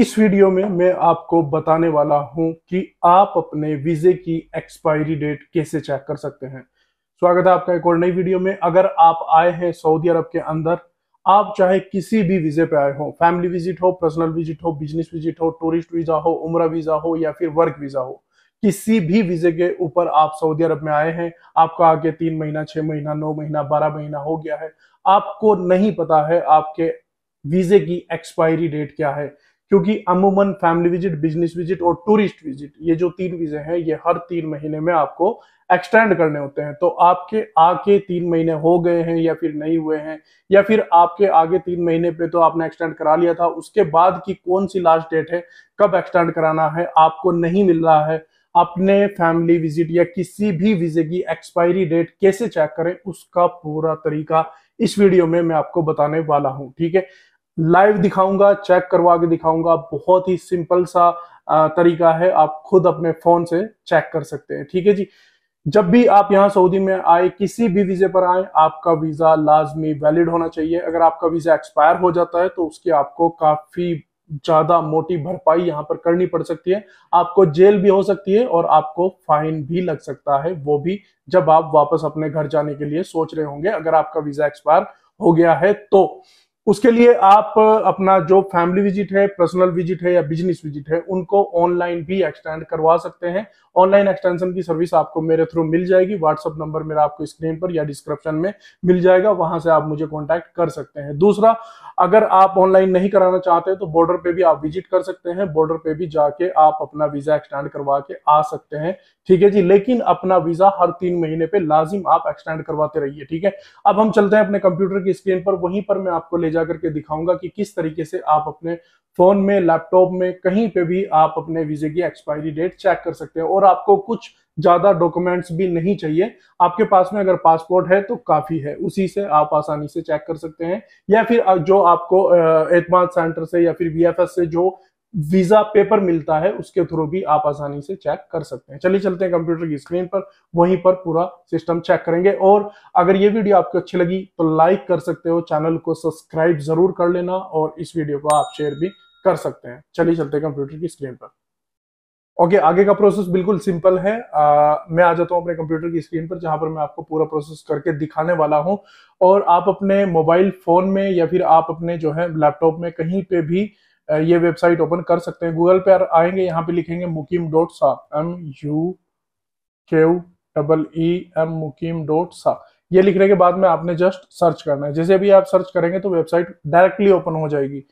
इस वीडियो में मैं आपको बताने वाला हूं कि आप अपने वीजे की एक्सपायरी डेट कैसे चेक कर सकते हैं स्वागत है आपका एक और नई वीडियो में अगर आप आए हैं सऊदी अरब के अंदर आप चाहे किसी भी वीजे पे आए हो फैमिली विजिट हो पर्सनल विजिट हो बिजनेस विजिट हो टूरिस्ट वीजा हो उम्र वीजा हो या फिर वर्क वीजा हो किसी भी वीजे के ऊपर आप सऊदी अरब में आए हैं आपका आगे तीन महीना छह महीना नौ महीना बारह महीना हो गया है आपको नहीं पता है आपके वीजे की एक्सपायरी डेट क्या है क्योंकि अमूमन फैमिली विजिट बिजनेस विजिट और टूरिस्ट विजिट ये जो तीन वीजे हैं ये हर तीन महीने में आपको एक्सटेंड करने होते हैं तो आपके आके तीन महीने हो गए हैं या फिर नहीं हुए हैं या फिर आपके आगे तीन महीने पे तो आपने एक्सटेंड करा लिया था उसके बाद की कौन सी लास्ट डेट है कब एक्सटेंड कराना है आपको नहीं मिल रहा है अपने फैमिली विजिट या किसी भी वीजे की एक्सपायरी डेट कैसे चेक करें उसका पूरा तरीका इस वीडियो में मैं आपको बताने वाला हूं ठीक है लाइव दिखाऊंगा चेक करवा के दिखाऊंगा बहुत ही सिंपल सा तरीका है आप खुद अपने फोन से चेक कर सकते हैं ठीक है जी जब भी आप यहाँ सऊदी में आए किसी भी वीजे पर आए आपका वीजा लाजमी वैलिड होना चाहिए अगर आपका वीजा एक्सपायर हो जाता है तो उसकी आपको काफी ज्यादा मोटी भरपाई यहाँ पर करनी पड़ सकती है आपको जेल भी हो सकती है और आपको फाइन भी लग सकता है वो भी जब आप वापस अपने घर जाने के लिए सोच रहे होंगे अगर आपका वीजा एक्सपायर हो गया है तो उसके लिए आप अपना जो फैमिली विजिट है पर्सनल विजिट है या बिजनेस विजिट है उनको ऑनलाइन भी एक्सटेंड करवा सकते हैं ऑनलाइन एक्सटेंशन की सर्विस आपको मेरे थ्रू मिल जाएगी व्हाट्सअप नंबर मेरा आपको स्क्रीन पर या डिस्क्रिप्शन में मिल जाएगा वहां से आप मुझे कॉन्टैक्ट कर सकते हैं दूसरा अगर आप ऑनलाइन नहीं कराना चाहते तो बॉर्डर पे भी आप विजिट कर सकते हैं बॉर्डर पे भी जाके आप अपना वीजा एक्सटेंड करवा के आ सकते हैं ठीक है जी लेकिन अपना वीजा हर तीन महीने पे लाजिम आप एक्सटेंड करवाते रहिए ठीक है अब हम चलते हैं अपने कंप्यूटर की स्क्रीन पर वहीं पर मैं आपको ले जा करके दिखाऊंगा कि किस तरीके से आप अपने फोन में लैपटॉप में कहीं पे भी आप अपने वीजे की एक्सपायरी डेट चेक कर सकते हैं और आपको कुछ ज्यादा डॉक्यूमेंट्स भी नहीं चाहिए आपके पास में अगर पासपोर्ट है तो काफी है उसी से आप आसानी से चेक कर सकते हैं या फिर जो आपको एतमाद सेंटर से या फिर वी से जो वीजा पेपर मिलता है उसके थ्रू भी आप आसानी से चेक कर सकते हैं चलिए चलते हैं कंप्यूटर की स्क्रीन पर वहीं पर पूरा सिस्टम चेक करेंगे और अगर ये वीडियो आपको अच्छी लगी तो लाइक कर सकते हो चैनल को सब्सक्राइब जरूर कर लेना और इस वीडियो को आप शेयर भी कर सकते हैं चलिए चलते हैं कंप्यूटर की स्क्रीन पर ओके आगे का प्रोसेस बिल्कुल सिंपल है आ, मैं आ जाता हूँ अपने कंप्यूटर की स्क्रीन पर जहां पर मैं आपको पूरा प्रोसेस करके दिखाने वाला हूँ और आप अपने मोबाइल फोन में या फिर आप अपने जो है लैपटॉप में कहीं पे भी ये वेबसाइट ओपन कर सकते हैं गूगल पे आएंगे यहाँ पे लिखेंगे मुकीम डॉट सा M U Q double E M Muqeem dot सा ये लिखने के बाद में आपने जस्ट सर्च करना है जैसे भी आप सर्च करेंगे तो वेबसाइट डायरेक्टली ओपन हो जाएगी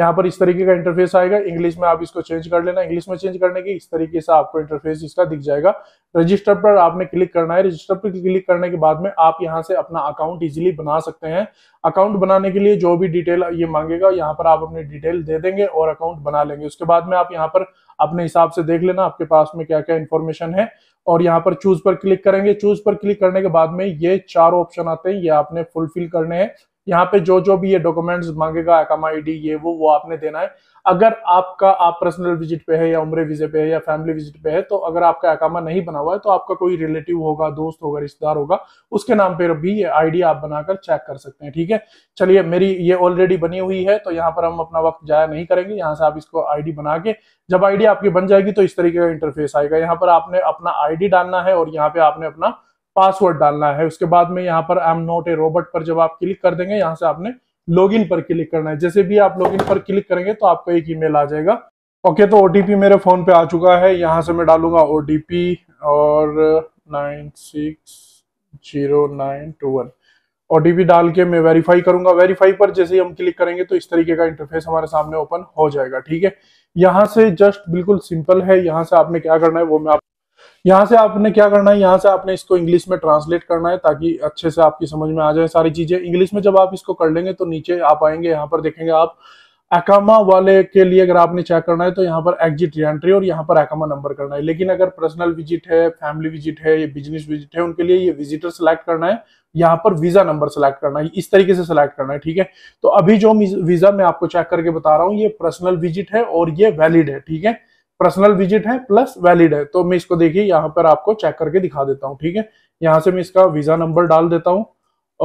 यहाँ पर इस तरीके का इंटरफेस आएगा इंग्लिश में आप इसको चेंज कर लेना इंग्लिश में चेंज करने की इस तरीके से आपको इंटरफेस इसका दिख जाएगा रजिस्टर पर आपने क्लिक करना है रजिस्टर पर क्लिक करने के बाद में आप यहाँ से अपना अकाउंट इजिली बना सकते हैं अकाउंट बनाने के लिए जो भी डिटेल ये मांगेगा यहाँ पर आप अपनी डिटेल दे देंगे और अकाउंट बना लेंगे उसके बाद में आप यहाँ पर अपने हिसाब से देख लेना आपके पास में क्या क्या इन्फॉर्मेशन है और यहाँ पर चूज पर क्लिक करेंगे चूज पर क्लिक करने के बाद में ये चार ऑप्शन आते हैं ये आपने फुलफिल करने हैं यहाँ पे जो जो भी ये डॉक्यूमेंट्स मांगेगा एकम आईडी ये वो वो आपने देना है अगर आपका आप पर्सनल विजिट पे है या उम्र वीजे पे है या फैमिली विजिट पे है तो अगर आपका एकामा नहीं बना हुआ है तो आपका कोई रिलेटिव होगा दोस्त होगा रिश्तेदार होगा उसके नाम पर भी ये आईडी आप बनाकर चेक कर सकते हैं ठीक है चलिए मेरी ये ऑलरेडी बनी हुई है तो यहाँ पर हम अपना वक्त जाया नहीं करेंगे यहाँ से आप इसको आई बना के जब आई आपकी बन जाएगी तो इस तरीके का इंटरफेस आएगा यहाँ पर आपने अपना आई डालना है और यहाँ पे आपने अपना पासवर्ड डालना है उसके बाद में यहाँ पर I am not a robot पर जब आप क्लिक कर देंगे यहाँ से आपने लॉगिन पर क्लिक करना है जैसे भी आप लॉगिन पर क्लिक करेंगे तो आपको एक ईमेल आ जाएगा ओके तो ओटीपी मेरे फोन पे आ चुका है यहाँ से मैं डालूंगा ओटीपी और nine six zero nine two one OTP डाल के मैं वेरीफाई करूंगा वेरीफाई पर जैसे ही हम क्लिक करेंगे तो इस तरीके का इंटरफेस हमारे सामने ओपन हो जाएगा ठीक है यहाँ से जस्ट बिल्कुल सिंपल है यहाँ से आपने क्या करना है वो मैं आप यहाँ से आपने क्या करना है यहाँ से आपने इसको इंग्लिश में ट्रांसलेट करना है ताकि अच्छे से आपकी समझ में आ जाए सारी चीजें इंग्लिश में जब आप इसको कर लेंगे तो नीचे आप आएंगे यहाँ पर देखेंगे आप एकामा वाले के लिए अगर आपने चेक करना है तो यहाँ पर एग्जिट एंट्री और यहाँ पर एकामा नंबर करना है लेकिन अगर पर्सनल विजिट है फैमिली विजिट है या बिजनेस विजिट है उनके लिए ये विजिटर सेलेक्ट करना है यहाँ पर वीजा नंबर सेलेक्ट करना है इस तरीके से सेलेक्ट करना है ठीक है तो अभी जो वीजा मैं आपको चेक करके बता रहा हूँ ये पर्सनल विजिट है और ये वैलिड है ठीक है पर्सनल विजिट है प्लस वैलिड है तो मैं इसको देखिए यहाँ पर आपको चेक करके दिखा देता हूँ ठीक है यहाँ से मैं इसका वीजा नंबर डाल देता हूँ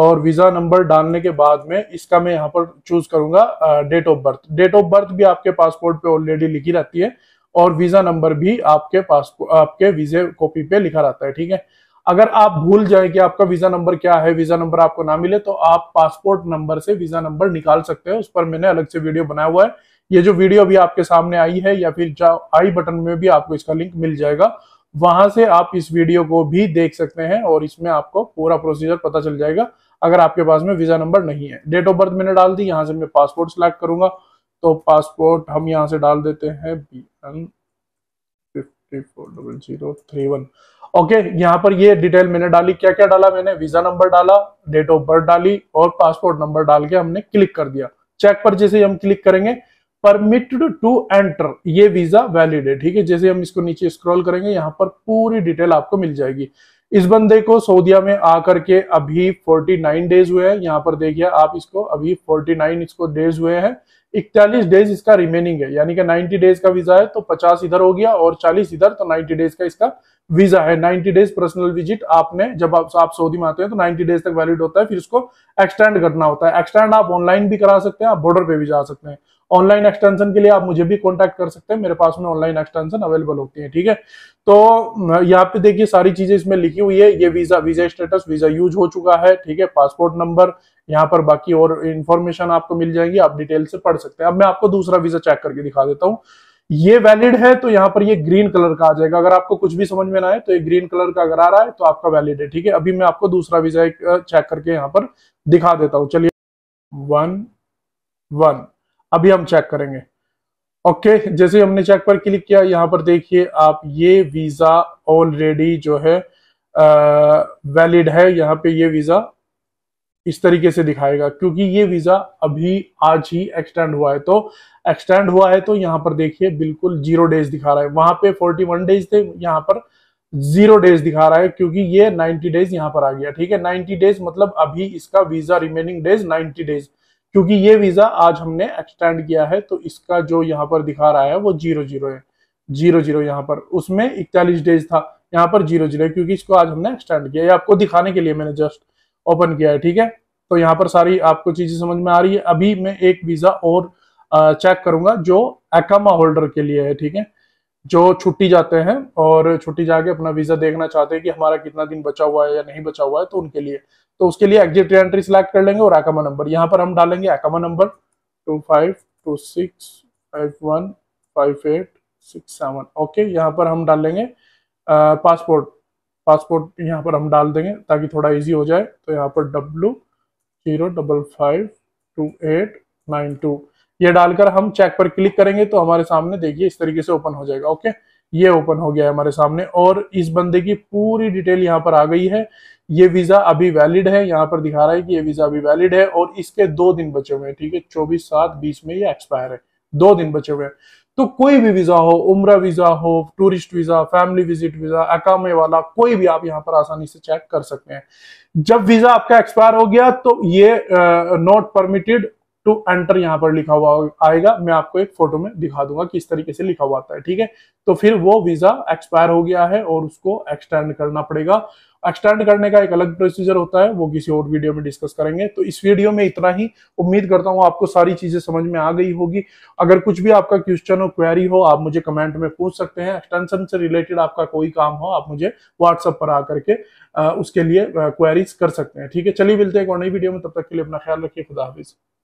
और वीजा नंबर डालने के बाद में इसका मैं यहाँ पर चूज करूंगा date of birth date of birth भी आपके पासपोर्ट पे ऑलरेडी लिखी रहती है और वीजा नंबर भी आपके पासपोर्ट आपके वीजे कॉपी पे लिखा रहता है ठीक है अगर आप भूल जाए कि आपका वीजा नंबर क्या है वीजा नंबर आपको ना मिले तो आप पासपोर्ट नंबर से वीजा नंबर निकाल सकते हैं उस पर मैंने अलग से वीडियो बनाया हुआ है ये जो वीडियो भी आपके सामने आई है या फिर आई बटन में भी आपको इसका लिंक मिल जाएगा वहां से आप इस वीडियो को भी देख सकते हैं और इसमें आपको पूरा प्रोसीजर पता चल जाएगा अगर आपके पास में वीजा नंबर नहीं है डेट ऑफ बर्थ मैंने डाल दी यहाँ से मैं पासपोर्ट सिलेक्ट करूंगा तो पासपोर्ट हम यहाँ से डाल देते हैं बी एन ओके यहाँ पर ये डिटेल मैंने डाली क्या क्या डाला मैंने वीजा नंबर डाला डेट ऑफ बर्थ डाली और पासपोर्ट नंबर डाल के हमने क्लिक कर दिया चेक पर जैसे हम क्लिक करेंगे परमिटेड टू एंटर ये वीजा वैलिड है ठीक है जैसे हम इसको नीचे स्क्रॉल करेंगे यहाँ पर पूरी डिटेल आपको मिल जाएगी इस बंदे को सऊदिया में आकर के अभी 49 डेज हुए हैं यहाँ पर देखिए आप इसको अभी 49 इसको डेज हुए हैं इकतालीस डेज इसका रिमेनिंग है यानी कि 90 डेज का वीजा है तो 50 इधर हो गया और 40 इधर तो 90 डेज का इसका वीजा है 90 डेज पर्सनल विजिट आपने जब आप, आप सऊदी में आते हैं तो 90 डेज तक वैलिड होता है फिर इसको एक्सटेंड करना होता है एक्सटेंड आप ऑनलाइन भी करा सकते हैं आप बॉर्डर पे भी जा सकते हैं ऑनलाइन एक्सटेंशन के लिए आप मुझे भी कॉन्टेक्ट कर सकते हैं मेरे पास में ऑनलाइन एक्सटेंशन अवेलेबल होती है ठीक है तो यहाँ पे देखिए सारी चीजें इसमें लिखी हुई है ये visa visa status visa use हो चुका है ठीक है पासपोर्ट नंबर यहाँ पर बाकी और इन्फॉर्मेशन आपको मिल जाएगी आप डिटेल से पढ़ सकते हैं अब मैं आपको दूसरा वीजा चेक करके दिखा देता हूँ ये वैलिड है तो यहाँ पर ये ग्रीन कलर का आ जाएगा अगर आपको कुछ भी समझ में ना आए तो ये ग्रीन कलर का अगर आ रहा है तो आपका वैलिड है ठीक है अभी मैं आपको दूसरा वीजा चेक करके यहाँ पर दिखा देता हूँ चलिए वन वन अभी हम चेक करेंगे ओके जैसे हमने चेक पर क्लिक किया यहाँ पर देखिए आप ये वीजा ऑलरेडी जो है वैलिड है यहाँ पे ये वीजा इस तरीके से दिखाएगा क्योंकि ये वीजा अभी आज ही एक्सटेंड हुआ है तो एक्सटेंड हुआ है तो यहाँ पर देखिए बिल्कुल जीरो डेज दिखा रहा है वहां पे 41 डेज थे यहाँ पर जीरो डेज दिखा रहा है क्योंकि ये 90 डेज यहाँ पर आ गया ठीक है 90 डेज मतलब अभी इसका वीजा रिमेनिंग डेज 90 डेज क्योंकि ये वीजा आज हमने एक्सटेंड किया है तो इसका जो यहाँ पर दिखा रहा है वो जीरो जीरो है जीरो जीरो यहाँ पर उसमें इकतालीस डेज था यहाँ पर जीरो जीरो क्योंकि इसको आज हमने एक्सटेंड किया है आपको दिखाने के लिए मैंने जस्ट ओपन किया है ठीक है तो यहाँ पर सारी आपको चीजें समझ में आ रही है अभी मैं एक वीजा और चेक करूंगा जो एकामा होल्डर के लिए है ठीक है जो छुट्टी जाते हैं और छुट्टी जाके अपना वीजा देखना चाहते हैं कि हमारा कितना दिन बचा हुआ है या नहीं बचा हुआ है तो उनके लिए तो उसके लिए एग्जिट एंट्री सिलेक्ट कर लेंगे और एकामा नंबर यहाँ पर हम डालेंगे अकामा number two five two six five one five eight six seven okay यहाँ पर हम डाल लेंगे पासपोर्ट पासपोर्ट यहाँ पर हम डाल देंगे ताकि थोड़ा इजी हो जाए तो यहाँ पर W zero double five two eight nine two ये डालकर हम चेक पर क्लिक करेंगे तो हमारे सामने देखिए इस तरीके से ओपन हो जाएगा ओके ये ओपन हो गया है हमारे सामने और इस बंदे की पूरी डिटेल यहाँ पर आ गई है ये वीजा अभी वैलिड है यहाँ पर दिखा रहा है कि ये वीजा अभी वैलिड है और इसके दो दिन बचे हुए हैं ठीक है चौबीस सात बीस में ये एक्सपायर है दो दिन बचे हुए हैं तो कोई भी वीजा हो उम्र वीजा हो tourist visa family visit visa अकामे वाला कोई भी आप यहाँ पर आसानी से चेक कर सकते हैं जब वीजा आपका एक्सपायर हो गया तो ये नॉट परमिटेड टू एंटर यहाँ पर लिखा हुआ आएगा मैं आपको एक फोटो में दिखा दूंगा किस तरीके से लिखा हुआ आता है ठीक है तो फिर वो वीजा एक्सपायर हो गया है और उसको एक्सटेंड करना पड़ेगा एक्सटेंड करने का एक अलग प्रोसीजर होता है वो किसी और वीडियो में डिस्कस करेंगे तो इस वीडियो में इतना ही उम्मीद करता हूँ आपको सारी चीजें समझ में आ गई होगी अगर कुछ भी आपका क्वेश्चन हो क्वेरी हो आप मुझे कमेंट में पूछ सकते हैं एक्सटेंशन से रिलेटेड आपका कोई काम हो आप मुझे व्हाट्सअप पर आकर के उसके लिए क्वेरीज कर सकते हैं ठीक है चलिए मिलते हैं एक और नई वीडियो में तब तक के लिए अपना ख्याल रखिए खुदा हाफिज़